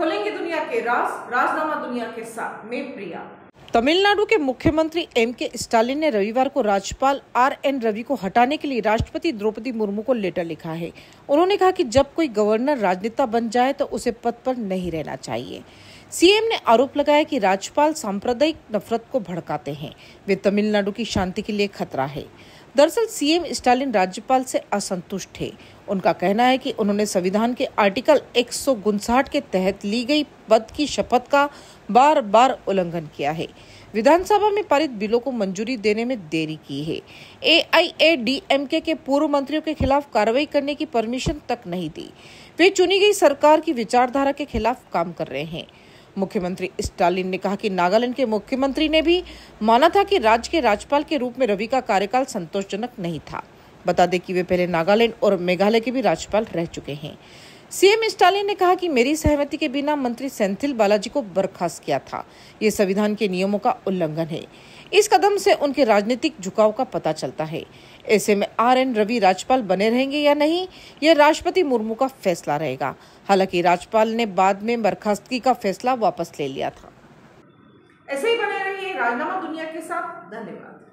खोलेंगे दुनिया के राज राजनामा दुनिया के साथ में प्रिया तमिलनाडु के मुख्यमंत्री एम के स्टालिन ने रविवार को राज्यपाल आर एन रवि को हटाने के लिए राष्ट्रपति द्रौपदी मुर्मू को लेटर लिखा है उन्होंने कहा कि जब कोई गवर्नर राजनेता बन जाए तो उसे पद पर नहीं रहना चाहिए सीएम ने आरोप लगाया कि राज्यपाल सांप्रदायिक नफरत को भड़काते हैं वे तमिलनाडु की शांति के लिए खतरा है दरअसल सीएम स्टालिन राज्यपाल से असंतुष्ट थे उनका कहना है कि उन्होंने संविधान के आर्टिकल एक के तहत ली गई पद की शपथ का बार बार उल्लंघन किया है विधानसभा में पारित बिलों को मंजूरी देने में देरी की है ए एआईएडीएमके के पूर्व मंत्रियों के खिलाफ कार्रवाई करने की परमिशन तक नहीं दी वे चुनी गई सरकार की विचारधारा के खिलाफ काम कर रहे हैं मुख्यमंत्री स्टालिन ने कहा कि नागालैंड के मुख्यमंत्री ने भी माना था कि राज्य के राज्यपाल के रूप में रवि का कार्यकाल संतोषजनक नहीं था बता दें कि वे पहले नागालैंड और मेघालय के भी राज्यपाल रह चुके हैं सीएम स्टालिन ने कहा कि मेरी सहमति के बिना मंत्री सेंथिल बालाजी को बर्खास्त किया था ये संविधान के नियमों का उल्लंघन है इस कदम से उनके राजनीतिक झुकाव का पता चलता है ऐसे में आर एन रवि राज्यपाल बने रहेंगे या नहीं यह राष्ट्रपति मुर्मू का फैसला रहेगा हालांकि राज्यपाल ने बाद में बर्खास्तगी का फैसला वापस ले लिया था ऐसे ही बने रहिए राजनामा दुनिया के साथ धन्यवाद